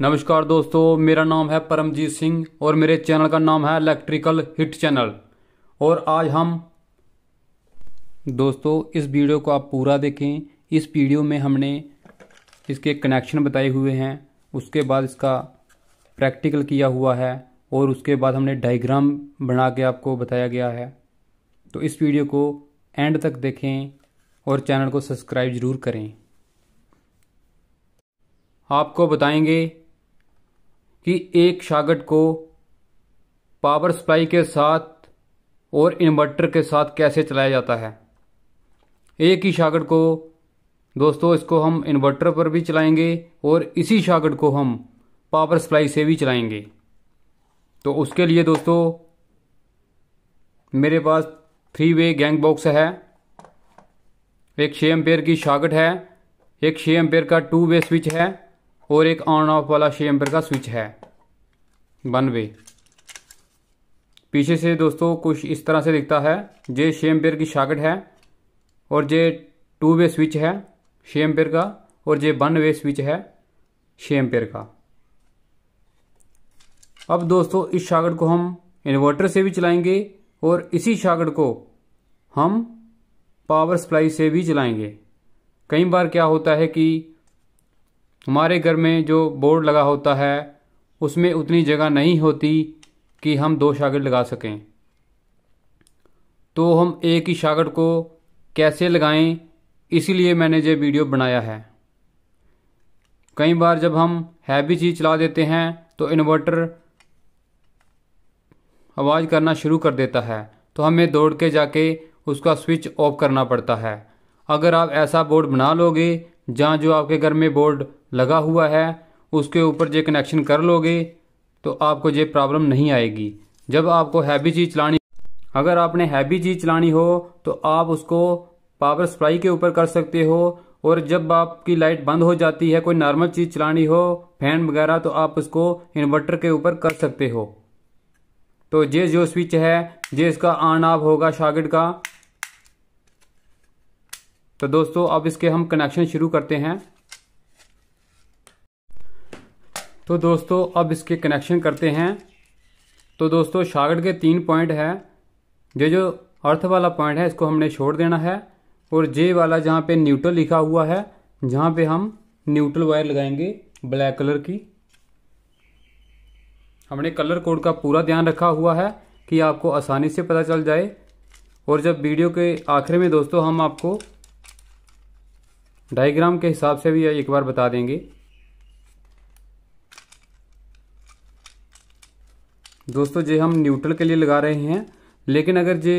नमस्कार दोस्तों मेरा नाम है परमजीत सिंह और मेरे चैनल का नाम है इलेक्ट्रिकल हिट चैनल और आज हम दोस्तों इस वीडियो को आप पूरा देखें इस वीडियो में हमने इसके कनेक्शन बताए हुए हैं उसके बाद इसका प्रैक्टिकल किया हुआ है और उसके बाद हमने डायग्राम बना के आपको बताया गया है तो इस वीडियो को एंड तक देखें और चैनल को सब्सक्राइब ज़रूर करें आपको बताएंगे कि एक शागट को पावर सप्लाई के साथ और इन्वर्टर के साथ कैसे चलाया जाता है एक ही शागट को दोस्तों इसको हम इन्वर्टर पर भी चलाएंगे और इसी शागट को हम पावर सप्लाई से भी चलाएंगे तो उसके लिए दोस्तों मेरे पास थ्री वे गैंग बॉक्स है एक छः एम्पेयर की शागट है एक छः एम्पेयर का टू वे स्विच है और एक ऑन ऑफ वाला छः एम्पर का स्विच है वन वे पीछे से दोस्तों कुछ इस तरह से दिखता है जे छः एम्पेयर की शाकट है और जे टू वे स्विच है छः एम्पेयर का और जे वन वे स्विच है छः एम्पेयर का अब दोस्तों इस शाकट को हम इन्वर्टर से भी चलाएंगे और इसी शाकट को हम पावर सप्लाई से भी चलाएंगे कई बार क्या होता है कि हमारे घर में जो बोर्ड लगा होता है उसमें उतनी जगह नहीं होती कि हम दो शागिर्द लगा सकें तो हम एक ही शागिर्द को कैसे लगाएं इसीलिए मैंने ये वीडियो बनाया है कई बार जब हम हैवी चीज़ चला देते हैं तो इन्वर्टर आवाज़ करना शुरू कर देता है तो हमें दौड़ के जाके उसका स्विच ऑफ करना पड़ता है अगर आप ऐसा बोर्ड बना लोगे जहाँ जो आपके घर में बोर्ड लगा हुआ है उसके ऊपर जो कनेक्शन कर लोगे तो आपको ये प्रॉब्लम नहीं आएगी जब आपको हैवी चीज़ चलानी अगर आपने हैवी चीज़ चलानी हो तो आप उसको पावर सप्लाई के ऊपर कर सकते हो और जब आपकी लाइट बंद हो जाती है कोई नॉर्मल चीज़ चलानी हो फैन वगैरह तो आप उसको इन्वर्टर के ऊपर कर सकते हो तो ये जो स्विच है ये इसका ऑन ऑफ होगा शागिड का तो दोस्तों अब इसके हम कनेक्शन शुरू करते हैं तो दोस्तों अब इसके कनेक्शन करते हैं तो दोस्तों शागट के तीन पॉइंट है ये जो अर्थ वाला पॉइंट है इसको हमने छोड़ देना है और जे वाला जहाँ पे न्यूट्रल लिखा हुआ है जहाँ पे हम न्यूट्रल वायर लगाएंगे ब्लैक कलर की हमने कलर कोड का पूरा ध्यान रखा हुआ है कि आपको आसानी से पता चल जाए और जब वीडियो के आखिर में दोस्तों हम आपको डायग्राम के हिसाब से भी एक बार बता देंगे दोस्तों ये हम न्यूट्रल के लिए लगा रहे हैं लेकिन अगर ये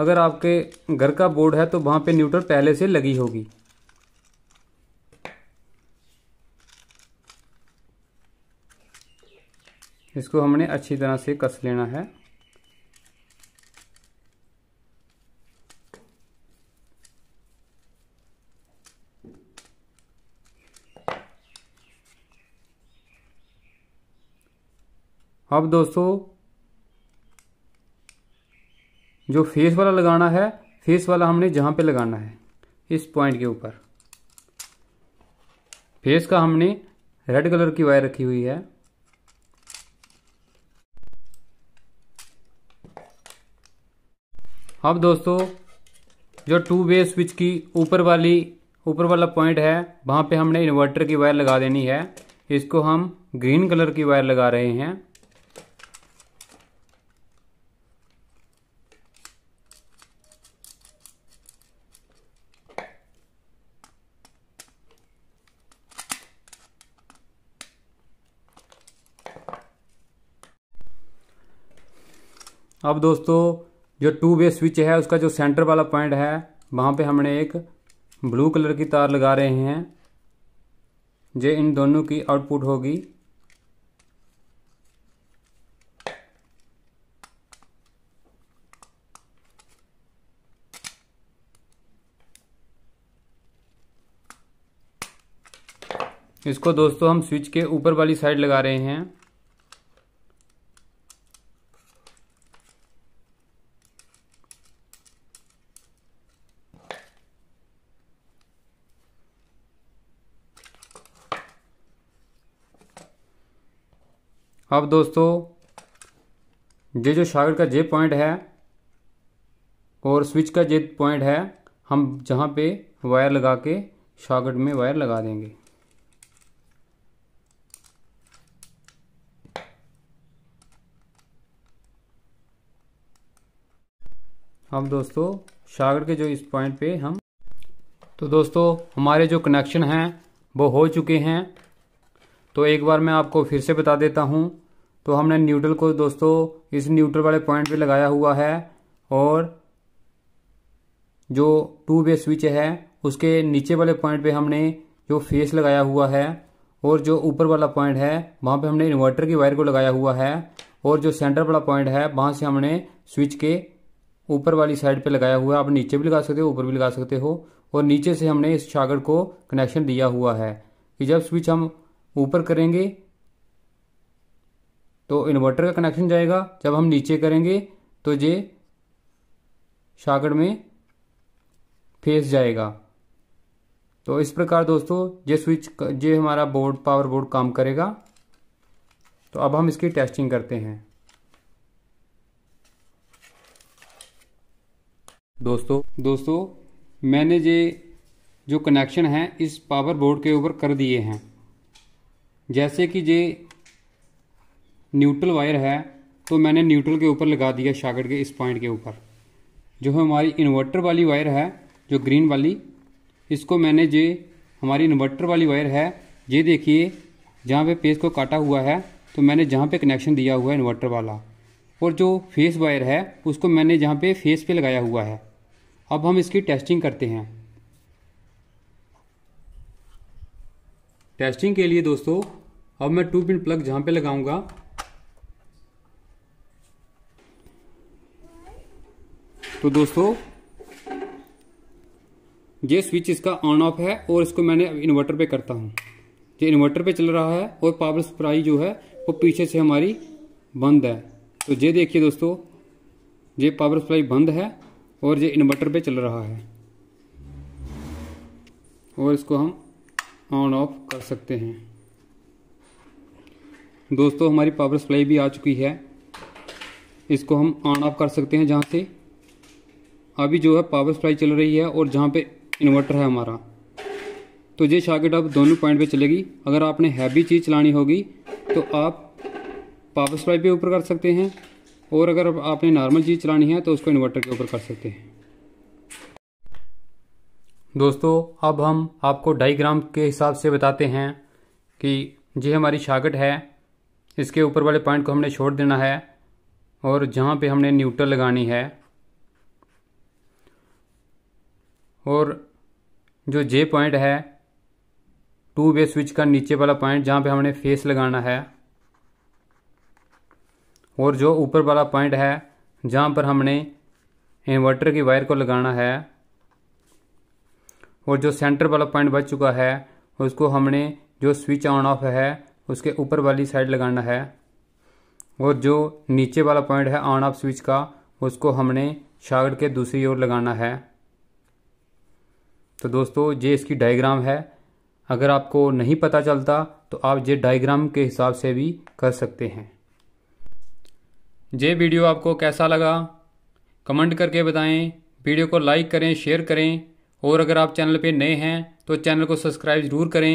अगर आपके घर का बोर्ड है तो वहाँ पे न्यूट्रल पहले से लगी होगी इसको हमने अच्छी तरह से कस लेना है अब दोस्तों जो फेस वाला लगाना है फेस वाला हमने जहां पे लगाना है इस पॉइंट के ऊपर फेस का हमने रेड कलर की वायर रखी हुई है अब दोस्तों जो टू वे स्विच की ऊपर वाली ऊपर वाला पॉइंट है वहां पे हमने इन्वर्टर की वायर लगा देनी है इसको हम ग्रीन कलर की वायर लगा रहे हैं अब दोस्तों जो टू वे स्विच है उसका जो सेंटर वाला पॉइंट है वहाँ पे हमने एक ब्लू कलर की तार लगा रहे हैं जो इन दोनों की आउटपुट होगी इसको दोस्तों हम स्विच के ऊपर वाली साइड लगा रहे हैं अब दोस्तों ये जो शागर का जे पॉइंट है और स्विच का जे पॉइंट है हम जहाँ पे वायर लगा के शागर में वायर लगा देंगे अब दोस्तों शागर के जो इस पॉइंट पे हम तो दोस्तों हमारे जो कनेक्शन हैं वो हो चुके हैं तो एक बार मैं आपको फिर से बता देता हूँ तो हमने न्यूट्रल को दोस्तों इस न्यूट्रल वाले पॉइंट पे लगाया हुआ है और जो टू वे स्विच है उसके नीचे वाले पॉइंट पे हमने जो फेस लगाया हुआ है और जो ऊपर वाला पॉइंट है वहाँ पे हमने इन्वर्टर की वायर को लगाया हुआ है और जो सेंटर वाला पॉइंट है वहाँ से हमने स्विच के ऊपर वाली साइड पे लगाया हुआ है आप नीचे भी लगा सकते हो ऊपर भी लगा सकते हो और नीचे से हमने इस छागड़ को कनेक्शन दिया हुआ है कि जब स्विच हम ऊपर करेंगे तो इन्वर्टर का कनेक्शन जाएगा जब हम नीचे करेंगे तो ये शाकड़ में फेस जाएगा तो इस प्रकार दोस्तों ये स्विच ये हमारा बोर्ड पावर बोर्ड काम करेगा तो अब हम इसकी टेस्टिंग करते हैं दोस्तों दोस्तों मैंने ये जो कनेक्शन है इस पावर बोर्ड के ऊपर कर दिए हैं जैसे कि ये न्यूट्रल वायर है तो मैंने न्यूट्रल के ऊपर लगा दिया शागर के इस पॉइंट के ऊपर जो हमारी इन्वर्टर वाली वायर है जो ग्रीन वाली इसको मैंने जे हमारी इन्वर्टर वाली वायर है ये देखिए जहाँ पे पेज को काटा हुआ है तो मैंने जहाँ पे कनेक्शन दिया हुआ है इन्वर्टर वाला और जो फेस वायर है उसको मैंने जहाँ पे फेस पे लगाया हुआ है अब हम इसकी टेस्टिंग करते हैं टेस्टिंग के लिए दोस्तों अब मैं टू पिन प्लग जहां पे लगाऊंगा तो दोस्तों ये स्विच इसका ऑन ऑफ है और इसको मैंने इन्वर्टर पे करता हूँ ये इन्वर्टर पे चल रहा है और पावर सप्लाई जो है वो पीछे से हमारी बंद है तो ये देखिए दोस्तों ये पावर सप्लाई बंद है और ये इन्वर्टर पे चल रहा है और इसको हम ऑन ऑफ कर सकते हैं दोस्तों हमारी पावर सप्लाई भी आ चुकी है इसको हम ऑन ऑफ कर सकते हैं जहाँ से अभी जो है पावर सप्लाई चल रही है और जहाँ पे इन्वर्टर है हमारा तो ये शाकेट अब दोनों पॉइंट पे चलेगी अगर आपने हैवी चीज़ चलानी होगी तो आप पावर सप्लाई पे ऊपर कर सकते हैं और अगर आपने नॉर्मल चीज़ चलानी है तो उसको इन्वर्टर के ऊपर कर सकते हैं दोस्तों अब हम आपको डाइग्राम के हिसाब से बताते हैं कि ये हमारी शाकेट है इसके ऊपर वाले पॉइंट को हमने छोड़ देना है और जहाँ पे हमने न्यूट्रल लगानी है और जो जे पॉइंट है टू वे स्विच का नीचे वाला पॉइंट जहाँ पे हमने फेस लगाना है और जो ऊपर वाला पॉइंट है जहाँ पर हमने इन्वर्टर की वायर को लगाना है और जो सेंटर वाला पॉइंट बच चुका है उसको हमने जो स्विच ऑन ऑफ है उसके ऊपर वाली साइड लगाना है और जो नीचे वाला पॉइंट है ऑन ऑफ स्विच का उसको हमने शागर के दूसरी ओर लगाना है तो दोस्तों ये इसकी डायग्राम है अगर आपको नहीं पता चलता तो आप ये डायग्राम के हिसाब से भी कर सकते हैं ये वीडियो आपको कैसा लगा कमेंट करके बताएं वीडियो को लाइक करें शेयर करें और अगर आप चैनल पे नए हैं तो चैनल को सब्सक्राइब ज़रूर करें